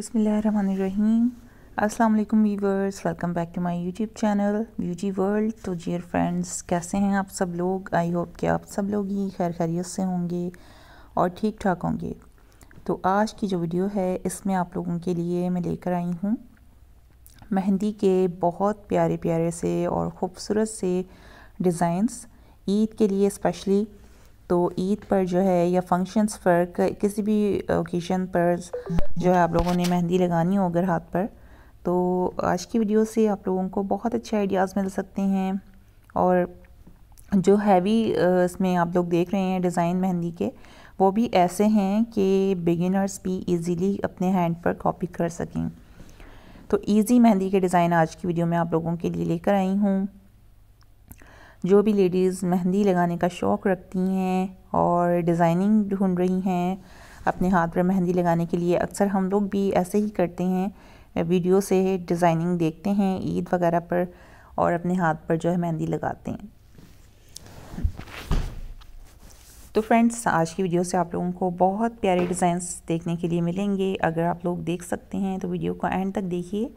बसमीम अस्सलाम वालेकुम viewers welcome back to my YouTube channel beauty world तो जियर फ्रेंड्स कैसे हैं आप सब लोग आई होप कि आप सब लोग ही खैर खैरियत से होंगे और ठीक ठाक होंगे तो आज की जो वीडियो है इसमें आप लोगों के लिए मैं लेकर आई हूँ मेहंदी के बहुत प्यारे प्यारे से और ख़ूबसूरत से डिज़ाइंस ईद के लिए स्पेशली तो ईद पर जो है या फंक्शंस पर किसी भी ओकेजन पर जो है आप लोगों ने मेहंदी लगानी हो अगर हाथ पर तो आज की वीडियो से आप लोगों को बहुत अच्छे आइडियाज़ मिल सकते हैं और जो हैवी इसमें आप लोग देख रहे हैं डिज़ाइन मेहंदी के वो भी ऐसे हैं कि बिगिनर्स भी इजीली अपने हैंड पर कॉपी कर सकें तो इजी मेहंदी के डिज़ाइन आज की वीडियो में आप लोगों के लिए लेकर आई हूँ जो भी लेडीज़ मेहंदी लगाने का शौक़ रखती हैं और डिज़ाइनिंग ढूंढ रही हैं अपने हाथ पर मेहंदी लगाने के लिए अक्सर हम लोग भी ऐसे ही करते हैं वीडियो से डिज़ाइनिंग देखते हैं ईद वगैरह पर और अपने हाथ पर जो है मेहंदी लगाते हैं तो फ्रेंड्स आज की वीडियो से आप लोगों को बहुत प्यारे डिज़ाइंस देखने के लिए मिलेंगे अगर आप लोग देख सकते हैं तो वीडियो को एंड तक देखिए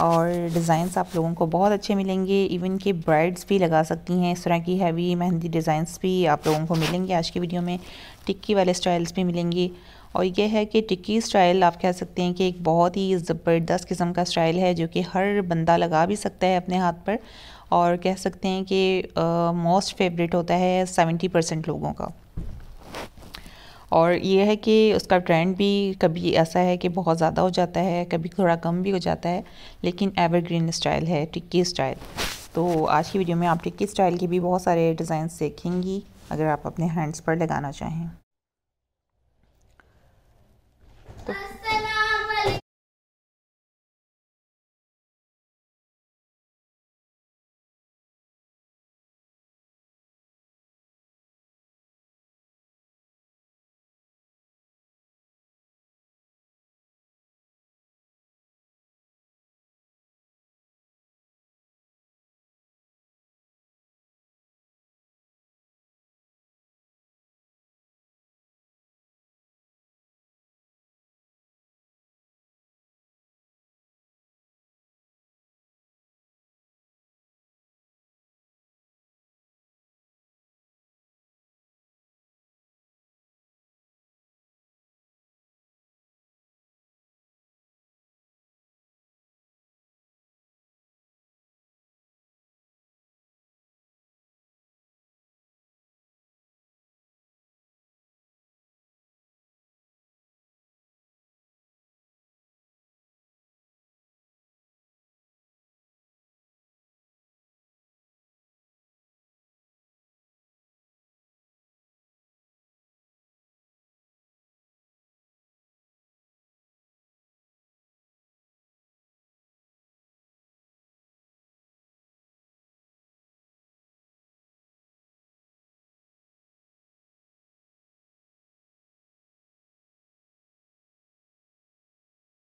और डिज़ाइंस आप लोगों को बहुत अच्छे मिलेंगे इवन के ब्राइड्स भी लगा सकती हैं इस तरह की हैवी मेहंदी डिज़ाइंस भी आप लोगों को मिलेंगे आज की वीडियो में टिक्की वाले स्टाइल्स भी मिलेंगे और यह है कि टिक्की स्टाइल आप कह सकते हैं कि एक बहुत ही ज़बरदस्त किस्म का स्टाइल है जो कि हर बंदा लगा भी सकता है अपने हाथ पर और कह सकते हैं कि मोस्ट फेवरेट होता है सेवेंटी परसेंट लोगों का और ये है कि उसका ट्रेंड भी कभी ऐसा है कि बहुत ज़्यादा हो जाता है कभी थोड़ा कम भी हो जाता है लेकिन एवरग्रीन स्टाइल है टिक्की स्टाइल तो आज की वीडियो में आप टिक्की स्टाइल के भी बहुत सारे डिज़ाइन देखेंगी अगर आप अपने हैंड्स पर लगाना चाहें